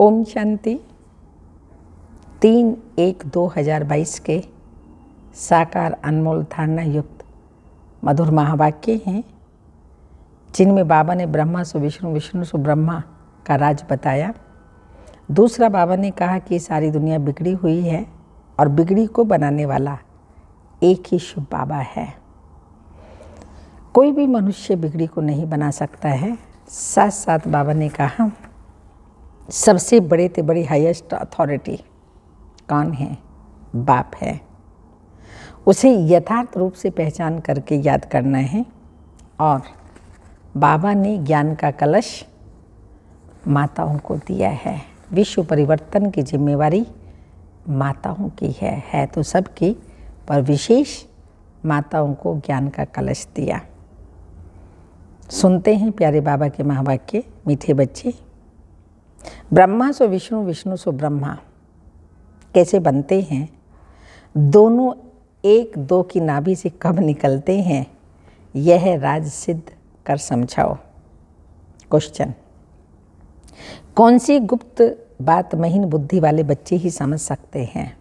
ओम शांति तीन एक दो हजार बाईस के साकार अनमोल धारणा युक्त मधुर महावाक्य हैं जिनमें बाबा ने ब्रह्मा सु विष्णु विष्णु सु ब्रह्मा का राज बताया दूसरा बाबा ने कहा कि सारी दुनिया बिगड़ी हुई है और बिगड़ी को बनाने वाला एक ही शुभ बाबा है कोई भी मनुष्य बिगड़ी को नहीं बना सकता है साथ साथ बाबा ने कहा सबसे बड़े से बड़ी हाईएस्ट अथॉरिटी कौन है बाप है उसे यथार्थ रूप से पहचान करके याद करना है और बाबा ने ज्ञान का कलश माताओं को दिया है विश्व परिवर्तन की जिम्मेवारी माताओं की है है तो सबकी पर विशेष माताओं को ज्ञान का कलश दिया सुनते हैं प्यारे बाबा के महावाक्य मीठे बच्चे ब्रह्मा सो विष्णु विष्णु सो ब्रह्मा कैसे बनते हैं दोनों एक दो की नाभि से कब निकलते हैं यह राज सिद्ध कर समझाओ क्वेश्चन कौन सी गुप्त बात महीन बुद्धि वाले बच्चे ही समझ सकते हैं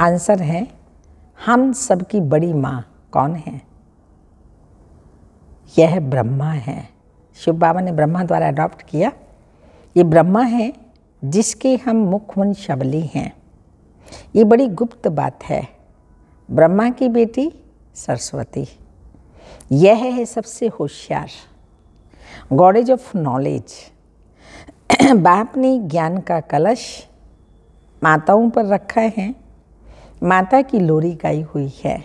आंसर है हम सबकी बड़ी माँ कौन है यह ब्रह्मा है शिव बाबा ने ब्रह्मा द्वारा अडॉप्ट किया ये ब्रह्मा है जिसके हम मुखवन शबली हैं ये बड़ी गुप्त बात है ब्रह्मा की बेटी सरस्वती यह है सबसे होशियार गॉडेज ऑफ नॉलेज बाप ने ज्ञान का कलश माताओं पर रखा है माता की लोरी गाई हुई है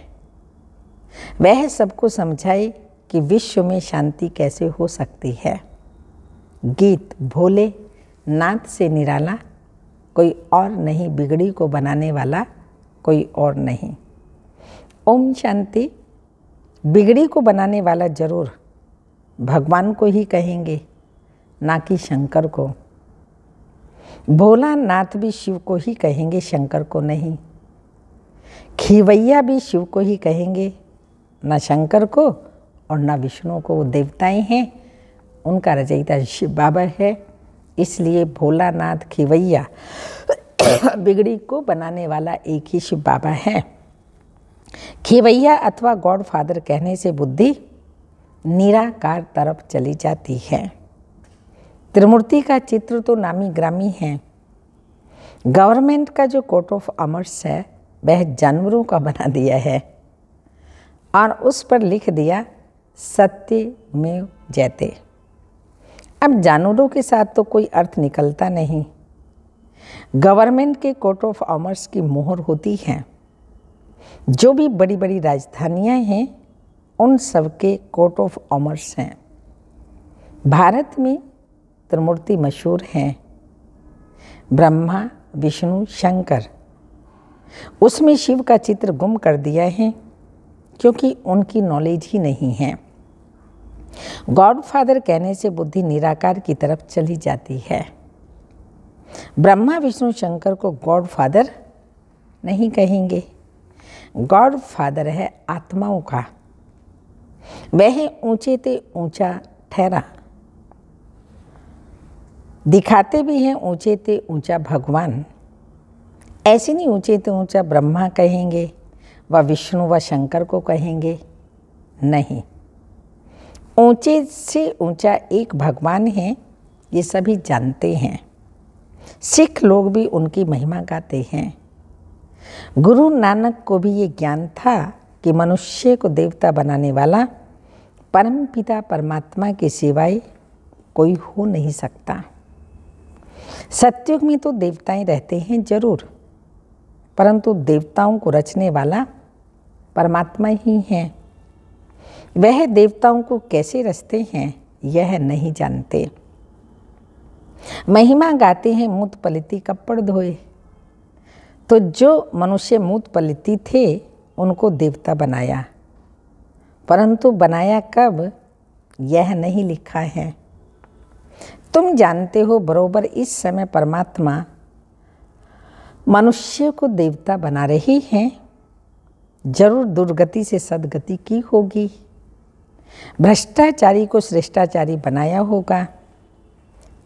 वह सबको समझाए कि विश्व में शांति कैसे हो सकती है गीत भोले नाथ से निराला कोई और नहीं बिगड़ी को बनाने वाला कोई और नहीं ओम शांति बिगड़ी को बनाने वाला जरूर भगवान को ही कहेंगे ना कि शंकर को भोला नाथ भी शिव को ही कहेंगे शंकर को नहीं खीवैया भी शिव को ही कहेंगे ना शंकर को और ना विष्णु को वो देवताएं हैं उनका रचयिता शिव बाबा है इसलिए भोलानाथ खिवैया बिगड़ी को बनाने वाला एक ही शिव बाबा है खिवैया अथवा गॉड फादर कहने से बुद्धि निराकार तरफ चली जाती है त्रिमूर्ति का चित्र तो नामी ग्रामी है गवर्नमेंट का जो कोर्ट ऑफ अमर्स है वह जानवरों का बना दिया है और उस पर लिख दिया सत्य में जैते अब जानवरों के साथ तो कोई अर्थ निकलता नहीं गवर्नमेंट के कोर्ट ऑफ ऑमर्स की मोहर होती है जो भी बड़ी बड़ी राजधानियां हैं उन सब के कोर्ट ऑफ ऑमर्स हैं भारत में त्रिमूर्ति मशहूर हैं ब्रह्मा विष्णु शंकर उसमें शिव का चित्र गुम कर दिया है क्योंकि उनकी नॉलेज ही नहीं है गॉड फादर कहने से बुद्धि निराकार की तरफ चली जाती है ब्रह्मा विष्णु शंकर को गॉड फादर नहीं कहेंगे गॉड फादर है आत्माओं का वह ऊंचे ते ऊंचा ठहरा दिखाते भी हैं ऊंचे ते ऊंचा भगवान ऐसे नहीं ऊंचे ते ऊंचा ब्रह्मा कहेंगे व विष्णु व शंकर को कहेंगे नहीं ऊंचे से ऊंचा एक भगवान है ये सभी जानते हैं सिख लोग भी उनकी महिमा गाते हैं गुरु नानक को भी ये ज्ञान था कि मनुष्य को देवता बनाने वाला परम पिता परमात्मा के सिवाय कोई हो नहीं सकता सत्युग में तो देवताएं रहते हैं जरूर परंतु देवताओं को रचने वाला परमात्मा ही हैं वह देवताओं को कैसे रचते हैं यह नहीं जानते महिमा गाते हैं मूत पलिती कपड़ धोए तो जो मनुष्य मूत पलिती थे उनको देवता बनाया परंतु बनाया कब यह नहीं लिखा है तुम जानते हो बरोबर इस समय परमात्मा मनुष्य को देवता बना रही हैं जरूर दुर्गति से सदगति की होगी भ्रष्टाचारी को श्रेष्ठाचारी बनाया होगा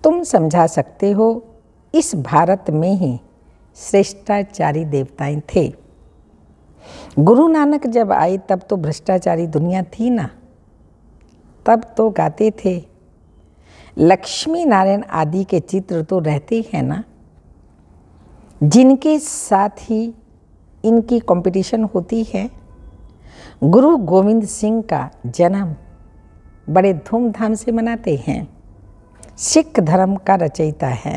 तुम समझा सकते हो इस भारत में ही श्रेष्ठाचारी देवताएं थे गुरु नानक जब आए तब तो भ्रष्टाचारी दुनिया थी ना तब तो गाते थे लक्ष्मी नारायण आदि के चित्र तो रहते हैं ना जिनके साथ ही इनकी कंपटीशन होती है गुरु गोविंद सिंह का जन्म बड़े धूमधाम से मनाते हैं सिख धर्म का रचयिता है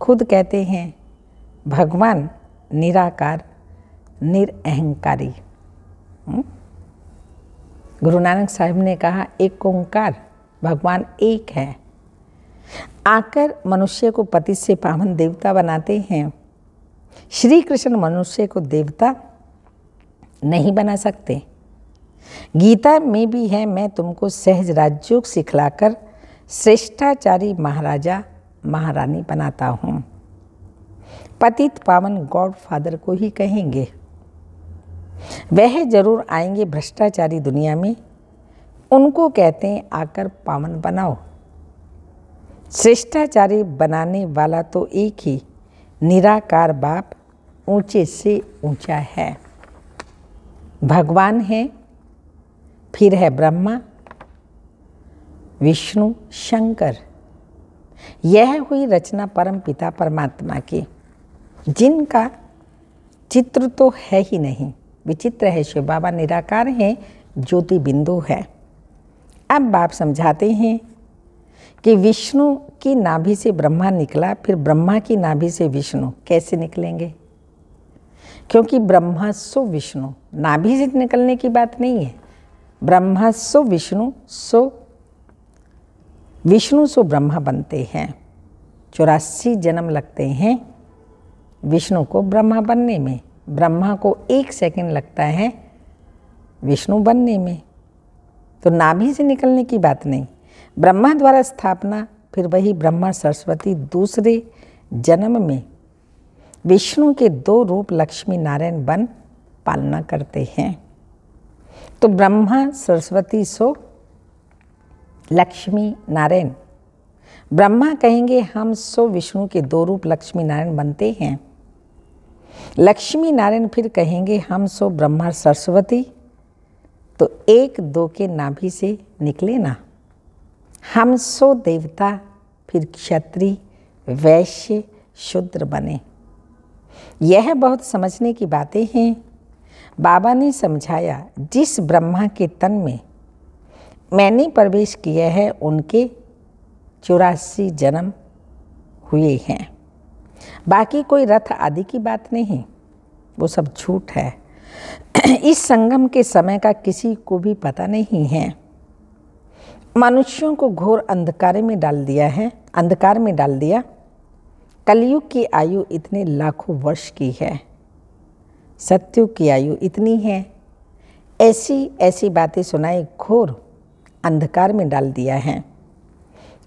खुद कहते हैं भगवान निराकार निरअहकारी हम्म? गुरु नानक साहब ने कहा एक ओंकार भगवान एक है आकर मनुष्य को पति से पावन देवता बनाते हैं श्री कृष्ण मनुष्य को देवता नहीं बना सकते गीता में भी है मैं तुमको सहज राजयोग सिखलाकर श्रेष्ठाचारी महाराजा महारानी बनाता हूँ पतित पावन गॉड फादर को ही कहेंगे वह जरूर आएंगे भ्रष्टाचारी दुनिया में उनको कहते हैं आकर पावन बनाओ श्रेष्ठाचारी बनाने वाला तो एक ही निराकार बाप ऊंचे से ऊंचा है भगवान है फिर है ब्रह्मा विष्णु शंकर यह हुई रचना परम पिता परमात्मा की जिनका चित्र तो है ही नहीं विचित्र है शिव बाबा निराकार हैं ज्योति बिंदु है अब बाप समझाते हैं कि विष्णु की नाभि से ब्रह्मा निकला फिर ब्रह्मा की नाभि से विष्णु कैसे निकलेंगे क्योंकि ब्रह्मा सो विष्णु नाभि से निकलने की बात नहीं है ब्रह्मा सो विष्णु सो विष्णु सो ब्रह्मा बनते हैं चौरासी जन्म लगते हैं विष्णु को ब्रह्मा बनने में ब्रह्मा को एक सेकंड लगता है विष्णु बनने में तो नाभि से निकलने की बात नहीं ब्रह्मा द्वारा स्थापना फिर वही ब्रह्मा सरस्वती दूसरे जन्म में विष्णु के दो रूप लक्ष्मी नारायण बन पालना करते हैं तो ब्रह्मा सरस्वती सो लक्ष्मी नारायण ब्रह्मा कहेंगे हम सो विष्णु के दो रूप लक्ष्मी नारायण बनते हैं लक्ष्मी नारायण फिर कहेंगे हम सो ब्रह्मा सरस्वती तो एक दो के नाभि से निकले ना हम सो देवता फिर क्षत्रि वैश्य शूद्र बने यह बहुत समझने की बातें हैं बाबा ने समझाया जिस ब्रह्मा के तन में मैंने प्रवेश किया है उनके चौरासी जन्म हुए हैं बाकी कोई रथ आदि की बात नहीं वो सब झूठ है इस संगम के समय का किसी को भी पता नहीं है मनुष्यों को घोर अंधकार में डाल दिया है अंधकार में डाल दिया कलयुग की आयु इतने लाखों वर्ष की है सत्यु की आयु इतनी है ऐसी ऐसी बातें सुनाई घोर अंधकार में डाल दिया है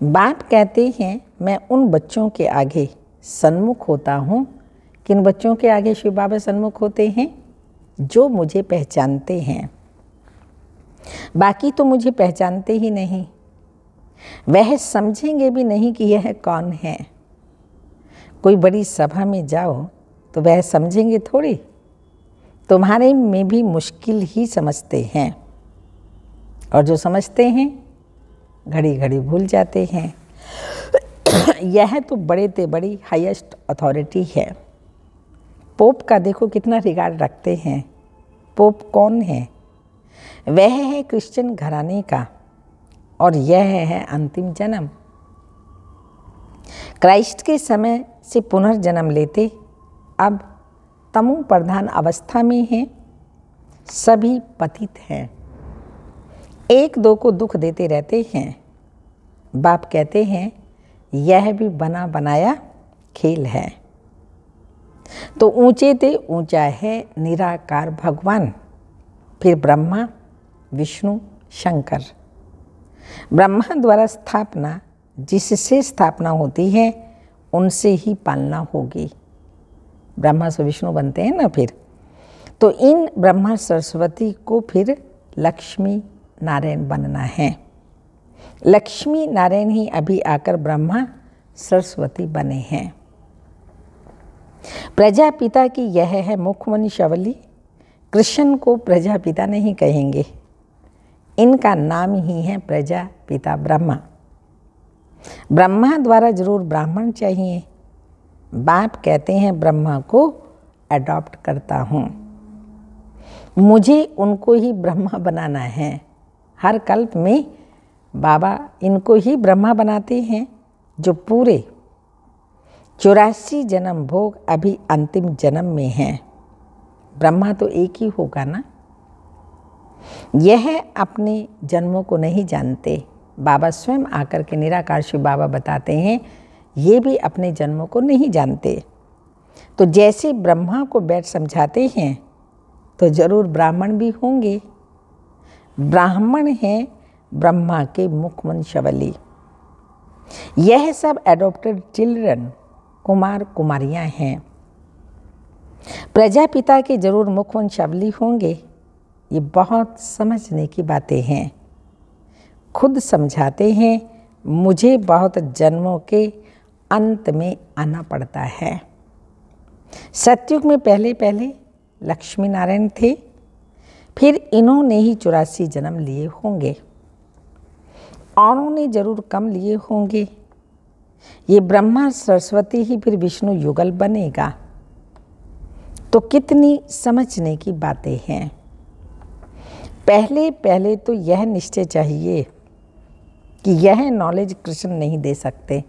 बाप कहते हैं मैं उन बच्चों के आगे सन्मुख होता हूँ किन बच्चों के आगे शिव बाबा सन्मुख होते हैं जो मुझे पहचानते हैं बाकी तो मुझे पहचानते ही नहीं वह समझेंगे भी नहीं कि यह कौन है कोई बड़ी सभा में जाओ तो वह समझेंगे थोड़ी तुम्हारे में भी मुश्किल ही समझते हैं और जो समझते हैं घड़ी घड़ी भूल जाते हैं यह तो बड़े ते बड़ी हाईएस्ट अथॉरिटी है पोप का देखो कितना रिगार्ड रखते हैं पोप कौन है वह है क्रिश्चियन घराने का और यह है अंतिम जन्म क्राइस्ट के समय से पुनर्जन्म लेते अब तमु प्रधान अवस्था में हैं सभी पतित हैं एक दो को दुख देते रहते हैं बाप कहते हैं यह भी बना बनाया खेल है तो ऊंचे ते ऊंचा है निराकार भगवान फिर ब्रह्मा विष्णु शंकर ब्रह्मा द्वारा स्थापना जिससे स्थापना होती है उनसे ही पालना होगी ब्रह्मा से विष्णु बनते हैं ना फिर तो इन ब्रह्मा सरस्वती को फिर लक्ष्मी नारायण बनना है लक्ष्मी नारायण ही अभी आकर ब्रह्मा सरस्वती बने हैं प्रजापिता की यह है शवली कृष्ण को प्रजापिता नहीं कहेंगे इनका नाम ही है प्रजापिता ब्रह्मा ब्रह्मा द्वारा जरूर ब्राह्मण चाहिए बाप कहते हैं ब्रह्मा को अडॉप्ट करता हूँ मुझे उनको ही ब्रह्मा बनाना है हर कल्प में बाबा इनको ही ब्रह्मा बनाते हैं जो पूरे चौरासी जन्म भोग अभी अंतिम जन्म में हैं ब्रह्मा तो एक ही होगा ना यह अपने जन्मों को नहीं जानते बाबा स्वयं आकर के निराकार शिव बाबा बताते हैं ये भी अपने जन्मों को नहीं जानते तो जैसे ब्रह्मा को बैठ समझाते हैं तो ज़रूर ब्राह्मण भी होंगे ब्राह्मण हैं ब्रह्मा के मुखवंशवली यह सब एडोप्टेड चिल्ड्रन कुमार कुमारियां हैं प्रजापिता के जरूर मुखवंशावली होंगे ये बहुत समझने की बातें हैं खुद समझाते हैं मुझे बहुत जन्मों के अंत में आना पड़ता है सत्युग में पहले पहले लक्ष्मी नारायण थे फिर इन्होंने ही चौरासी जन्म लिए होंगे औरों ने जरूर कम लिए होंगे ये ब्रह्मा सरस्वती ही फिर विष्णु युगल बनेगा तो कितनी समझने की बातें हैं पहले पहले तो यह निश्चय चाहिए कि यह नॉलेज कृष्ण नहीं दे सकते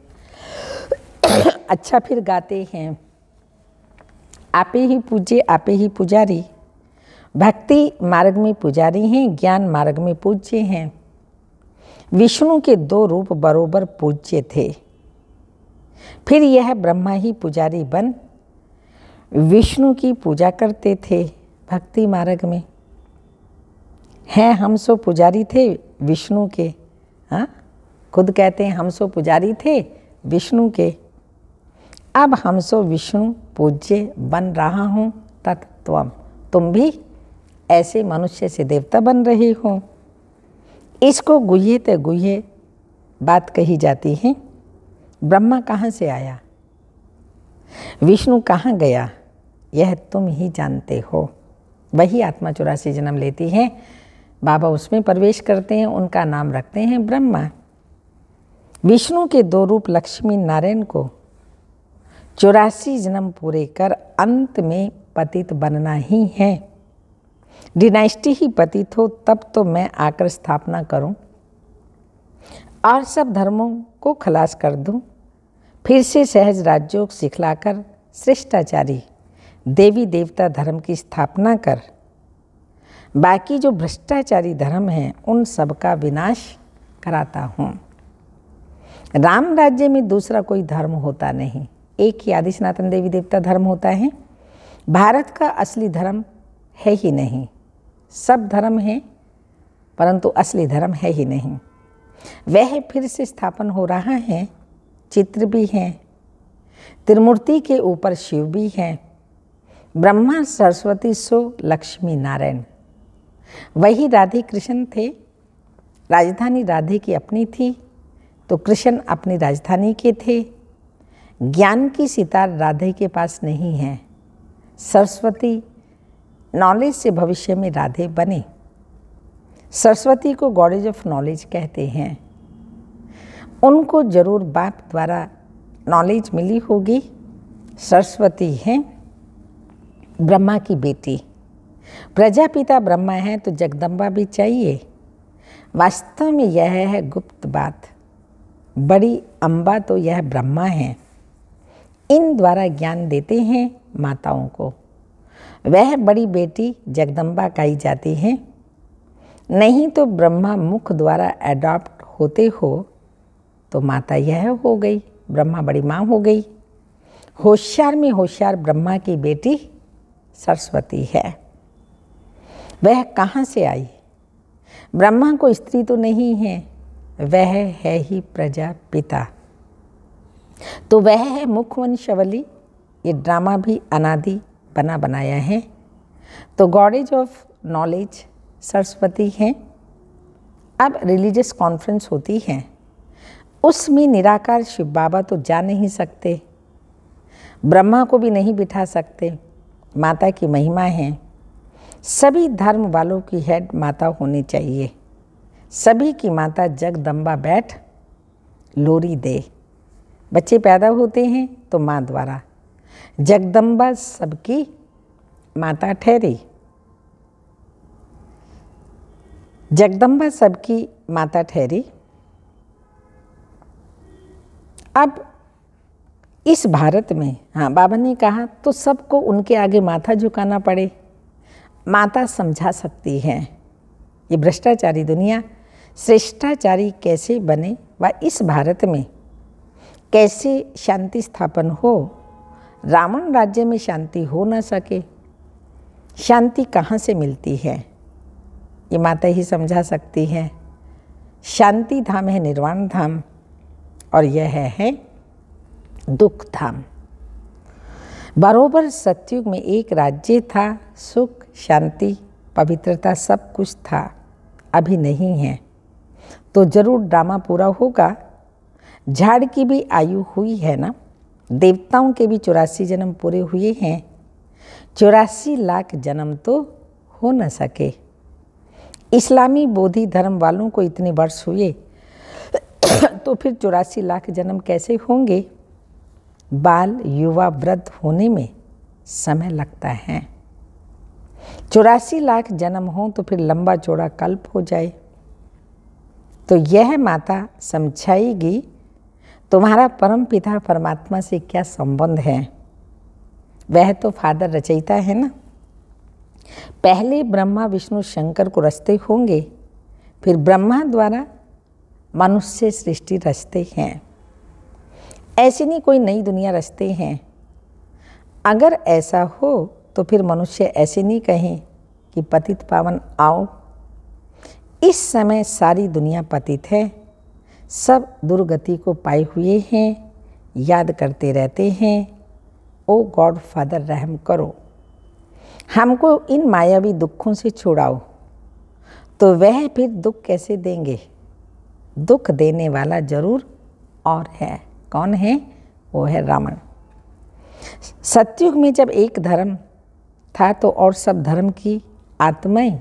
अच्छा फिर गाते हैं आपे ही पूजे आपे ही पुजारी भक्ति मार्ग में पुजारी हैं ज्ञान मार्ग में पूज्य हैं विष्णु के दो रूप बरोबर पूज्य थे फिर यह ब्रह्मा ही पुजारी बन विष्णु की पूजा करते थे भक्ति मार्ग में हैं हम सो पुजारी थे विष्णु के हाँ खुद कहते हैं हम सो पुजारी थे विष्णु के अब हम सो विष्णु पूज्य बन रहा हूँ तत्व तुम भी ऐसे मनुष्य से देवता बन रहे हो इसको गुहे ते गुहे बात कही जाती है ब्रह्मा कहाँ से आया विष्णु कहाँ गया यह तुम ही जानते हो वही आत्मा चौरासी जन्म लेती है बाबा उसमें प्रवेश करते हैं उनका नाम रखते हैं ब्रह्मा विष्णु के दो रूप लक्ष्मी नारायण को चौरासी जन्म पूरे कर अंत में पतित बनना ही है डिनाइस्टी ही पतित हो तब तो मैं आकर स्थापना करूं और सब धर्मों को खलास कर दूं फिर से सहज राज्यों को सिखलाकर श्रेष्ठाचारी देवी देवता धर्म की स्थापना कर बाकी जो भ्रष्टाचारी धर्म हैं उन सब का विनाश कराता हूँ राम राज्य में दूसरा कोई धर्म होता नहीं एक ही आदि सनातन देवी देवता धर्म होता है भारत का असली धर्म है ही नहीं सब धर्म हैं परंतु असली धर्म है ही नहीं वह फिर से स्थापन हो रहा है चित्र भी हैं त्रिमूर्ति के ऊपर शिव भी हैं ब्रह्मा सरस्वती सो लक्ष्मी नारायण वही राधे कृष्ण थे राजधानी राधे की अपनी थी तो कृष्ण अपनी राजधानी के थे ज्ञान की सितार राधे के पास नहीं है सरस्वती नॉलेज से भविष्य में राधे बने सरस्वती को गॉडेज ऑफ नॉलेज कहते हैं उनको जरूर बाप द्वारा नॉलेज मिली होगी सरस्वती हैं ब्रह्मा की बेटी प्रजापिता ब्रह्मा है तो जगदम्बा भी चाहिए वास्तव में यह है गुप्त बात बड़ी अम्बा तो यह ब्रह्मा है इन द्वारा ज्ञान देते हैं माताओं को वह बड़ी बेटी जगदम्बा कही जाती है नहीं तो ब्रह्मा मुख द्वारा एडॉप्ट होते हो तो माता यह हो गई ब्रह्मा बड़ी माँ हो गई होशियार में होशियार ब्रह्मा की बेटी सरस्वती है वह कहाँ से आई ब्रह्मा को स्त्री तो नहीं है वह है ही प्रजा पिता तो वह है मुखवंशावली ये ड्रामा भी अनादि बना बनाया है तो गॉडेज ऑफ नॉलेज सरस्वती हैं अब रिलीजियस कॉन्फ्रेंस होती है उसमें निराकार शिव बाबा तो जा नहीं सकते ब्रह्मा को भी नहीं बिठा सकते माता की महिमा है सभी धर्म वालों की हेड माता होनी चाहिए सभी की माता जगदम्बा बैठ लोरी दे बच्चे पैदा होते हैं तो माँ द्वारा जगदम्बा सबकी माता ठहरी जगदम्बा सबकी माता ठहरी अब इस भारत में हाँ बाबा ने कहा तो सबको उनके आगे माथा झुकाना पड़े माता समझा सकती है ये भ्रष्टाचारी दुनिया श्रेष्ठाचारी कैसे बने व इस भारत में कैसे शांति स्थापन हो रावण राज्य में शांति हो ना सके शांति कहाँ से मिलती है ये माता ही समझा सकती है शांति धाम है निर्वाण धाम और यह है, है दुख धाम बरोबर सत्युग में एक राज्य था सुख शांति पवित्रता सब कुछ था अभी नहीं है तो जरूर ड्रामा पूरा होगा झाड़ की भी आयु हुई है ना देवताओं के भी चौरासी जन्म पूरे हुए हैं चौरासी लाख जन्म तो हो न सके इस्लामी बोधि धर्म वालों को इतने वर्ष हुए तो फिर चौरासी लाख जन्म कैसे होंगे बाल युवा वृद्ध होने में समय लगता है चौरासी लाख जन्म हो तो फिर लंबा चौड़ा कल्प हो जाए तो यह माता समझाएगी तुम्हारा परम पिता परमात्मा से क्या संबंध है वह तो फादर रचयिता है ना पहले ब्रह्मा विष्णु शंकर को रचते होंगे फिर ब्रह्मा द्वारा मनुष्य सृष्टि रचते हैं ऐसी नहीं कोई नई दुनिया रचते हैं अगर ऐसा हो तो फिर मनुष्य ऐसे नहीं कहें कि पतित पावन आओ इस समय सारी दुनिया पतित है सब दुर्गति को पाए हुए हैं याद करते रहते हैं ओ गॉड फादर रहम करो हमको इन मायावी दुखों से छुड़ाओ तो वह फिर दुख कैसे देंगे दुख देने वाला जरूर और है कौन है वो है रावण सत्युग में जब एक धर्म था तो और सब धर्म की आत्माएं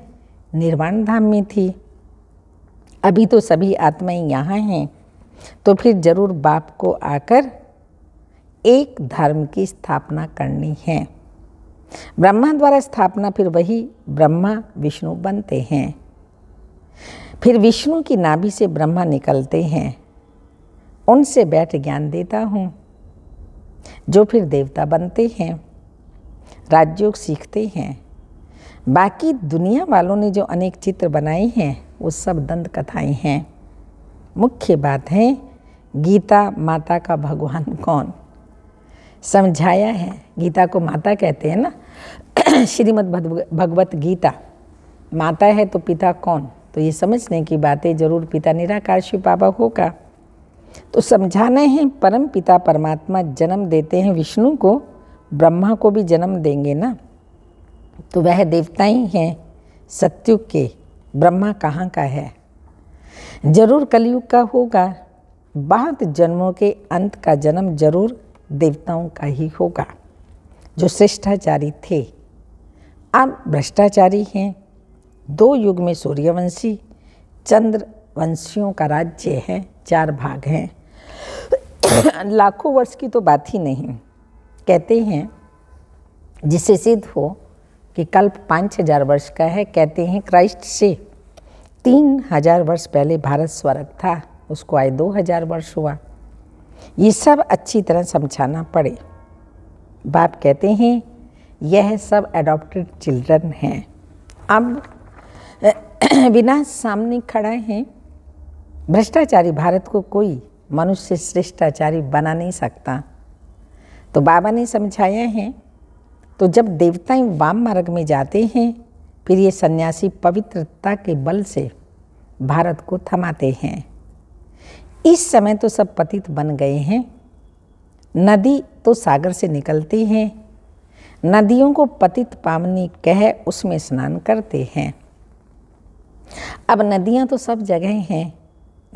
निर्वाण धाम में थी अभी तो सभी आत्माएं यहाँ हैं तो फिर जरूर बाप को आकर एक धर्म की स्थापना करनी है ब्रह्मा द्वारा स्थापना फिर वही ब्रह्मा विष्णु बनते हैं फिर विष्णु की नाभि से ब्रह्मा निकलते हैं उनसे बैठ ज्ञान देता हूँ जो फिर देवता बनते हैं राज्योग सीखते हैं बाकी दुनिया वालों ने जो अनेक चित्र बनाए हैं वो सब दंत कथाएं हैं मुख्य बात है गीता माता का भगवान कौन समझाया है गीता को माता कहते हैं ना श्रीमद् भगवत गीता माता है तो पिता कौन तो ये समझने की बात है जरूर पिता निराकार शिव बाबा होगा तो समझाना है परम पिता परमात्मा जन्म देते हैं विष्णु को ब्रह्मा को भी जन्म देंगे ना तो वह देवता ही हैं सत्युग के ब्रह्मा कहाँ का है जरूर कलयुग का होगा बहुत जन्मों के अंत का जन्म जरूर देवताओं का ही होगा जो शिष्टाचारी थे अब भ्रष्टाचारी हैं दो युग में सूर्यवंशी चंद्रवंशियों का राज्य है चार भाग हैं लाखों वर्ष की तो बात ही नहीं कहते हैं जिसे सिद्ध हो कि कल्प पाँच हजार वर्ष का है कहते हैं क्राइस्ट से तीन हजार वर्ष पहले भारत स्वर्ग था उसको आए दो हजार वर्ष हुआ ये सब अच्छी तरह समझाना पड़े बाप कहते हैं यह सब एडॉप्टेड चिल्ड्रन हैं अब बिना सामने खड़ा है भ्रष्टाचारी भारत को कोई मनुष्य श्रेष्ठाचारी बना नहीं सकता तो बाबा ने समझाया है तो जब देवताएं वाम मार्ग में जाते हैं फिर ये सन्यासी पवित्रता के बल से भारत को थमाते हैं इस समय तो सब पतित बन गए हैं नदी तो सागर से निकलती हैं नदियों को पतित पावनी कह उसमें स्नान करते हैं अब नदियां तो सब जगह हैं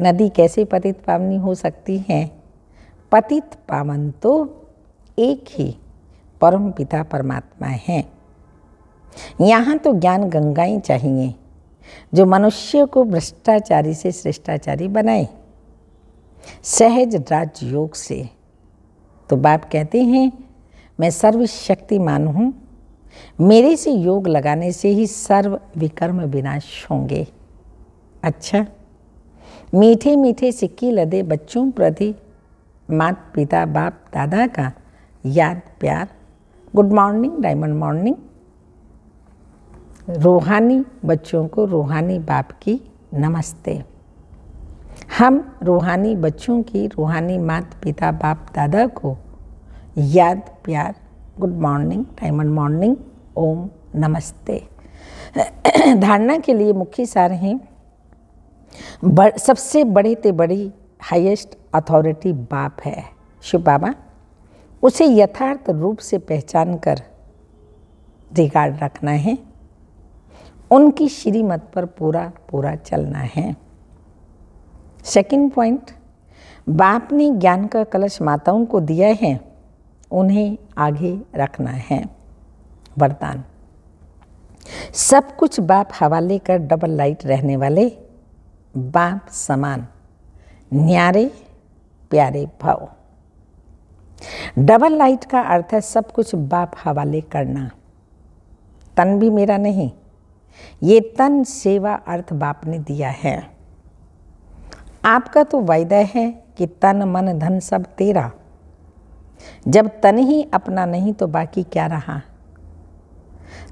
नदी कैसे पतित पावनी हो सकती हैं पतित पावन तो एक ही परम पिता परमात्मा हैं यहाँ तो ज्ञान गंगाएं चाहिए जो मनुष्य को भ्रष्टाचारी से श्रेष्ठाचारी बनाए सहज राजयोग से तो बाप कहते हैं मैं सर्वशक्तिमान हूँ मेरे से योग लगाने से ही सर्व विकर्म विनाश होंगे अच्छा मीठे मीठे सिक्की लदे बच्चों प्रति माता पिता बाप दादा का याद प्यार गुड मॉर्निंग डायमंड मॉर्निंग रूहानी बच्चों को रूहानी बाप की नमस्ते हम रूहानी बच्चों की रूहानी मात पिता बाप दादा को याद प्यार good morning diamond morning Om नमस्ते धारणा के लिए मुख्य सार हैं सबसे बड़े ते बड़ी हाईएस्ट अथॉरिटी बाप है शिव बाबा उसे यथार्थ रूप से पहचान कर रिगार्ड रखना है उनकी श्रीमत पर पूरा पूरा चलना है सेकंड पॉइंट बाप ने ज्ञान का कलश माताओं को दिया है उन्हें आगे रखना है वरदान सब कुछ बाप हवाले कर डबल लाइट रहने वाले बाप समान न्यारे प्यारे भाव डबल लाइट का अर्थ है सब कुछ बाप हवाले करना तन भी मेरा नहीं ये तन सेवा अर्थ बाप ने दिया है आपका तो वायदा है कि तन मन धन सब तेरा जब तन ही अपना नहीं तो बाकी क्या रहा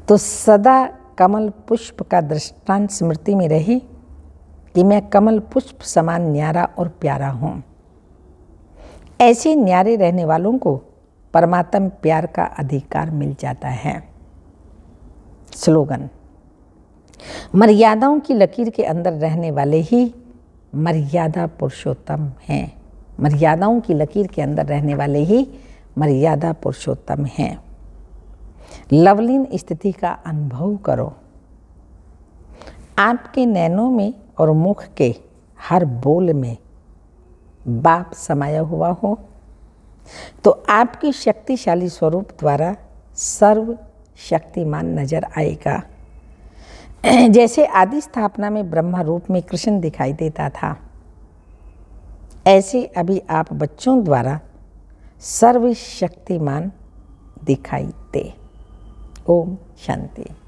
तो सदा कमल पुष्प का दृष्टांत स्मृति में रहे कि मैं कमल पुष्प समान न्यारा और प्यारा हूँ ऐसे न्यारे रहने वालों को परमात्म प्यार का अधिकार मिल जाता है स्लोगन मर्यादाओं की लकीर के अंदर रहने वाले ही मर्यादा पुरुषोत्तम हैं मर्यादाओं की लकीर के अंदर रहने वाले ही मर्यादा पुरुषोत्तम हैं लवलीन स्थिति का अनुभव करो आपके नैनों में और मुख के हर बोल में बाप समाया हुआ हो तो आपकी शक्तिशाली स्वरूप द्वारा सर्व शक्तिमान नजर आएगा जैसे आदि स्थापना में ब्रह्मा रूप में कृष्ण दिखाई देता था ऐसे अभी आप बच्चों द्वारा सर्वशक्तिमान दिखाई दे ओम शांति